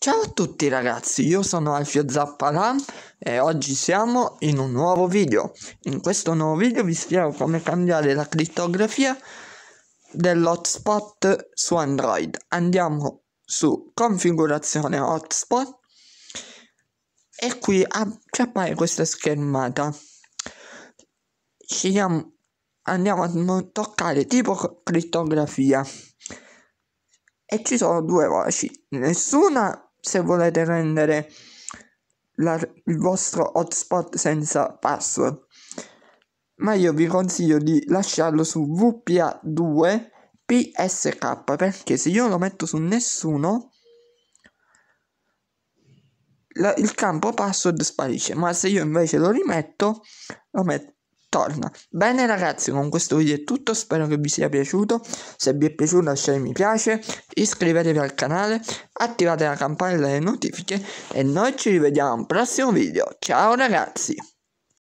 Ciao a tutti ragazzi, io sono Alfio Zappalà e oggi siamo in un nuovo video. In questo nuovo video vi spiego come cambiare la crittografia dell'hotspot su Android. Andiamo su configurazione hotspot e qui ci appare questa schermata. Scegliamo, andiamo a toccare tipo crittografia e ci sono due voci, nessuna se volete rendere la, il vostro hotspot senza password. Ma io vi consiglio di lasciarlo su VPA2 PSK perché se io lo metto su nessuno la, il campo password sparisce, ma se io invece lo rimetto, lo metto torna. Bene ragazzi, con questo video è tutto, spero che vi sia piaciuto, se vi è piaciuto lasciate mi piace, iscrivetevi al canale, attivate la campanella delle notifiche e noi ci rivediamo al prossimo video. Ciao ragazzi!